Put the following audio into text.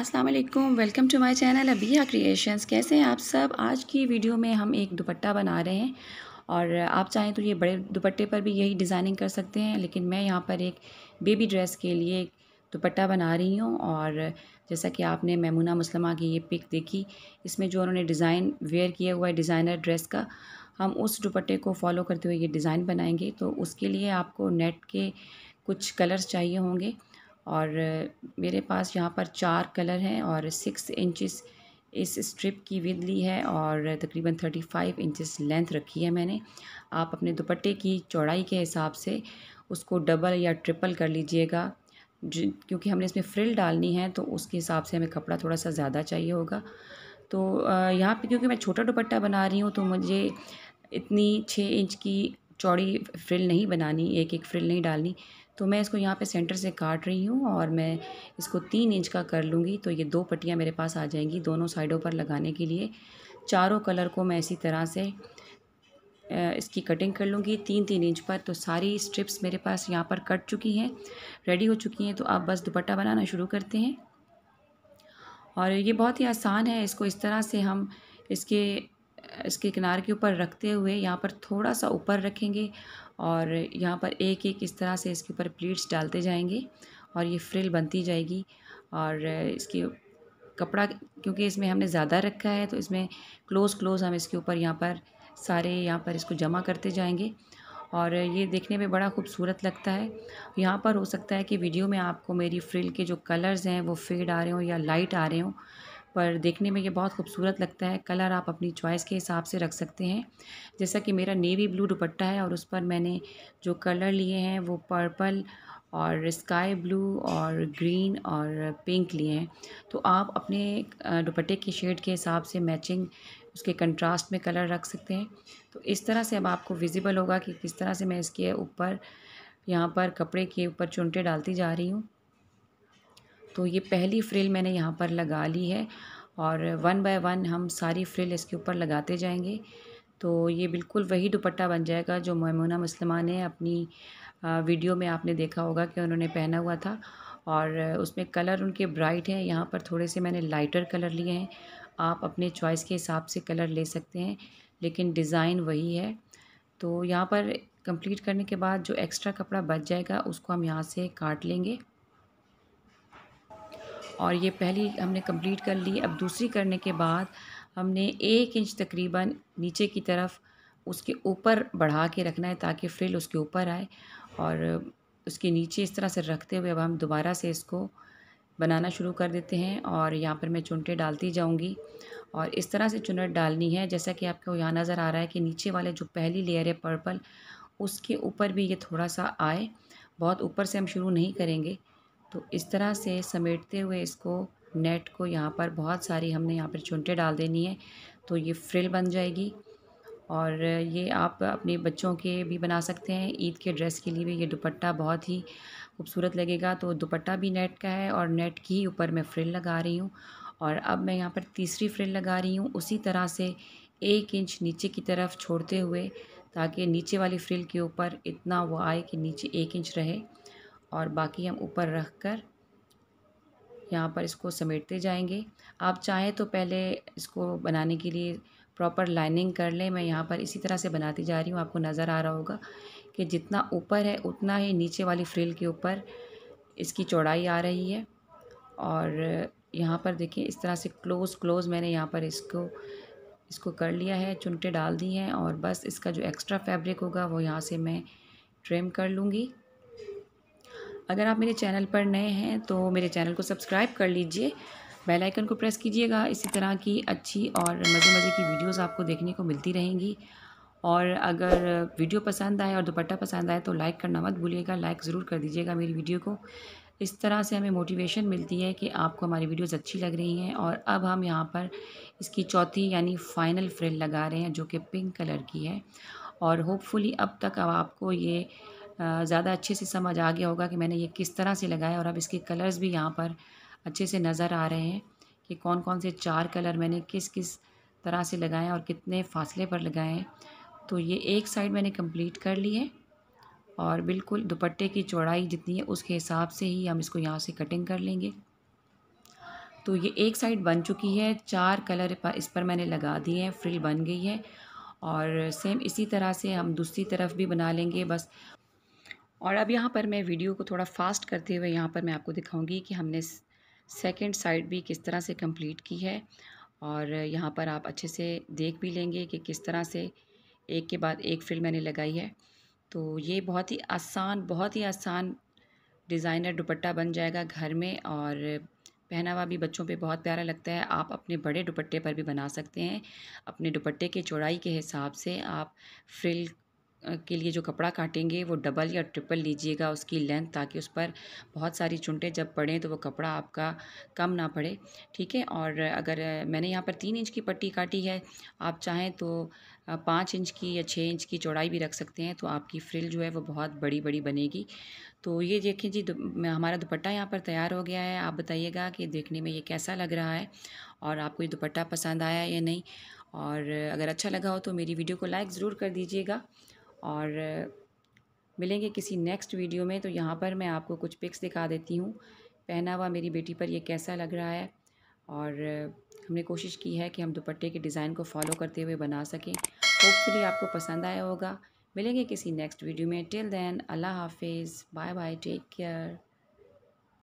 अस्सलाम वालेकुम welcome to my channel Abia creations कैसे हैं आप सब आज की वीडियो में हम एक दुपट्टा बना रहे हैं और आप चाहें तो ये बड़े दुपट्टे पर भी यही डिज़ाइनिंग कर सकते हैं लेकिन मैं यहाँ पर एक बेबी ड्रेस के लिए दुपट्टा बना रही हूँ और जैसा कि आपने ममूना मुसलमा की ये पिक देखी इसमें जो उन्होंने डिज़ाइन वेयर किया हुआ है डिज़ाइनर ड्रेस का हम उस दुपट्टे को फॉलो करते हुए ये डिज़ाइन बनाएंगे तो उसके लिए आपको नेट के कुछ कलर्स चाहिए होंगे और मेरे पास यहाँ पर चार कलर हैं और सिक्स इंचेस इस स्ट्रिप की विद ली है और तकरीबन थर्टी फाइव इंचेस लेंथ रखी है मैंने आप अपने दुपट्टे की चौड़ाई के हिसाब से उसको डबल या ट्रिपल कर लीजिएगा क्योंकि हमने इसमें फ्रिल डालनी है तो उसके हिसाब से हमें कपड़ा थोड़ा सा ज़्यादा चाहिए होगा तो यहाँ पे क्योंकि मैं छोटा दुपट्टा बना रही हूँ तो मुझे इतनी छः इंच की चौड़ी फ्रिल नहीं बनानी एक एक फ्रिल नहीं डालनी तो मैं इसको यहाँ पे सेंटर से काट रही हूँ और मैं इसको तीन इंच का कर लूँगी तो ये दो पट्टियाँ मेरे पास आ जाएंगी दोनों साइडों पर लगाने के लिए चारों कलर को मैं इसी तरह से इसकी कटिंग कर लूँगी तीन तीन इंच पर तो सारी स्ट्रिप्स मेरे पास यहाँ पर कट चुकी हैं रेडी हो चुकी हैं तो आप बस दुपट्टा बनाना शुरू करते हैं और ये बहुत ही आसान है इसको इस तरह से हम इसके इसके किनार के ऊपर रखते हुए यहाँ पर थोड़ा सा ऊपर रखेंगे और यहाँ पर एक एक इस तरह से इसके ऊपर प्लीट्स डालते जाएंगे और ये फ्रिल बनती जाएगी और इसके कपड़ा क्योंकि इसमें हमने ज़्यादा रखा है तो इसमें क्लोज़ क्लोज़ हम इसके ऊपर यहाँ पर सारे यहाँ पर इसको जमा करते जाएंगे और ये देखने में बड़ा खूबसूरत लगता है यहाँ पर हो सकता है कि वीडियो में आपको मेरी फ्रिल के जो कलर्स हैं वो फेड आ रहे हों या लाइट आ रहे हों पर देखने में ये बहुत खूबसूरत लगता है कलर आप अपनी चॉइस के हिसाब से रख सकते हैं जैसा कि मेरा नेवी ब्लू दुपट्टा है और उस पर मैंने जो कलर लिए हैं वो पर्पल और स्काई ब्लू और ग्रीन और पिंक लिए हैं तो आप अपने दुपट्टे के शेड के हिसाब से मैचिंग उसके कंट्रास्ट में कलर रख सकते हैं तो इस तरह से अब आपको विजिबल होगा कि किस तरह से मैं इसके ऊपर यहाँ पर कपड़े के ऊपर चुनटे डालती जा रही हूँ तो ये पहली फ्रिल मैंने यहाँ पर लगा ली है और वन बाय वन हम सारी फ्रिल इसके ऊपर लगाते जाएंगे तो ये बिल्कुल वही दुपट्टा बन जाएगा जो ममूना मुसलमान ने अपनी वीडियो में आपने देखा होगा कि उन्होंने पहना हुआ था और उसमें कलर उनके ब्राइट हैं यहाँ पर थोड़े से मैंने लाइटर कलर लिए हैं आप अपने चॉइस के हिसाब से कलर ले सकते हैं लेकिन डिज़ाइन वही है तो यहाँ पर कंप्लीट करने के बाद जो एक्स्ट्रा कपड़ा बच जाएगा उसको हम यहाँ से काट लेंगे और ये पहली हमने कंप्लीट कर ली अब दूसरी करने के बाद हमने एक इंच तकरीबन नीचे की तरफ उसके ऊपर बढ़ा के रखना है ताकि फ्रिल उसके ऊपर आए और उसके नीचे इस तरह से रखते हुए अब हम दोबारा से इसको बनाना शुरू कर देते हैं और यहाँ पर मैं चुनटे डालती जाऊँगी और इस तरह से चुनट डालनी है जैसा कि आपको यहाँ नज़र आ रहा है कि नीचे वाले जो पहली लेयर है पर्पल उसके ऊपर भी ये थोड़ा सा आए बहुत ऊपर से हम शुरू नहीं करेंगे तो इस तरह से समेटते हुए इसको नेट को यहाँ पर बहुत सारी हमने यहाँ पर चुनटे डाल देनी है तो ये फ्रिल बन जाएगी और ये आप अपने बच्चों के भी बना सकते हैं ईद के ड्रेस के लिए भी ये दुपट्टा बहुत ही खूबसूरत लगेगा तो दुपट्टा भी नेट का है और नेट की ही ऊपर मैं फ्रिल लगा रही हूँ और अब मैं यहाँ पर तीसरी फ्रिल लगा रही हूँ उसी तरह से एक इंच नीचे की तरफ छोड़ते हुए ताकि नीचे वाली फ्रिल के ऊपर इतना वो आए कि नीचे एक इंच रहे और बाकी हम ऊपर रख कर यहाँ पर इसको समेटते जाएंगे आप चाहें तो पहले इसको बनाने के लिए प्रॉपर लाइनिंग कर लें मैं यहाँ पर इसी तरह से बनाती जा रही हूँ आपको नज़र आ रहा होगा कि जितना ऊपर है उतना ही नीचे वाली फ्रिल के ऊपर इसकी चौड़ाई आ रही है और यहाँ पर देखिए इस तरह से क्लोज़ क्लोज़ मैंने यहाँ पर इसको इसको कर लिया है चुनटे डाल दी हैं और बस इसका जो एक्स्ट्रा फैब्रिक होगा वो यहाँ से मैं ट्रिम कर लूँगी अगर आप मेरे चैनल पर नए हैं तो मेरे चैनल को सब्सक्राइब कर लीजिए बेल आइकन को प्रेस कीजिएगा इसी तरह की अच्छी और मज़े मज़े की वीडियोस आपको देखने को मिलती रहेंगी और अगर वीडियो पसंद आए और दुपट्टा पसंद आए तो लाइक करना मत भूलिएगा लाइक ज़रूर कर दीजिएगा मेरी वीडियो को इस तरह से हमें मोटिवेशन मिलती है कि आपको हमारी वीडियोज़ अच्छी लग रही हैं और अब हम यहाँ पर इसकी चौथी यानी फ़ाइनल फ्रिल लगा रहे हैं जो कि पिंक कलर की है और होपफुली अब तक अब आपको ये ज़्यादा अच्छे से समझ आ गया होगा कि मैंने ये किस तरह से लगाया और अब इसके कलर्स भी यहाँ पर अच्छे से नज़र आ रहे हैं कि कौन कौन से चार कलर मैंने किस किस तरह से लगाए और कितने फासले पर लगाए हैं तो ये एक साइड मैंने कंप्लीट कर ली है और बिल्कुल दुपट्टे की चौड़ाई जितनी है उसके हिसाब से ही हम इसको यहाँ से कटिंग कर लेंगे तो ये एक साइड बन चुकी है चार कलर पर इस पर मैंने लगा दिए हैं फ्रिल बन गई है और सेम इसी तरह से हम दूसरी तरफ भी बना लेंगे बस और अब यहाँ पर मैं वीडियो को थोड़ा फास्ट करते हुए यहाँ पर मैं आपको दिखाऊंगी कि हमने सेकंड साइड भी किस तरह से कंप्लीट की है और यहाँ पर आप अच्छे से देख भी लेंगे कि किस तरह से एक के बाद एक फिल मैंने लगाई है तो ये बहुत ही आसान बहुत ही आसान डिज़ाइनर दुपट्टा बन जाएगा घर में और पहनावा भी बच्चों पे बहुत प्यारा लगता है आप अपने बड़े दुपट्टे पर भी बना सकते हैं अपने दुपट्टे के चौड़ाई के हिसाब से आप फ्रिल के लिए जो कपड़ा काटेंगे वो डबल या ट्रिपल लीजिएगा उसकी लेंथ ताकि उस पर बहुत सारी चुंटे जब पड़ें तो वो कपड़ा आपका कम ना पड़े ठीक है और अगर मैंने यहाँ पर तीन इंच की पट्टी काटी है आप चाहें तो पाँच इंच की या छः इंच की चौड़ाई भी रख सकते हैं तो आपकी फ्रिल जो है वो बहुत बड़ी बड़ी बनेगी तो ये देखें जी हमारा दुपट्टा यहाँ पर तैयार हो गया है आप बताइएगा कि देखने में ये कैसा लग रहा है और आपको ये दुपट्टा पसंद आया या नहीं और अगर अच्छा लगा हो तो मेरी वीडियो को लाइक ज़रूर कर दीजिएगा और मिलेंगे किसी नेक्स्ट वीडियो में तो यहाँ पर मैं आपको कुछ पिक्स दिखा देती हूँ पहना हुआ मेरी बेटी पर यह कैसा लग रहा है और हमने कोशिश की है कि हम दुपट्टे के डिज़ाइन को फॉलो करते हुए बना सकें होपफुली आपको पसंद आया होगा मिलेंगे किसी नेक्स्ट वीडियो में टिल देन अल्लाह हाफिज़ बाय बाय टेक केयर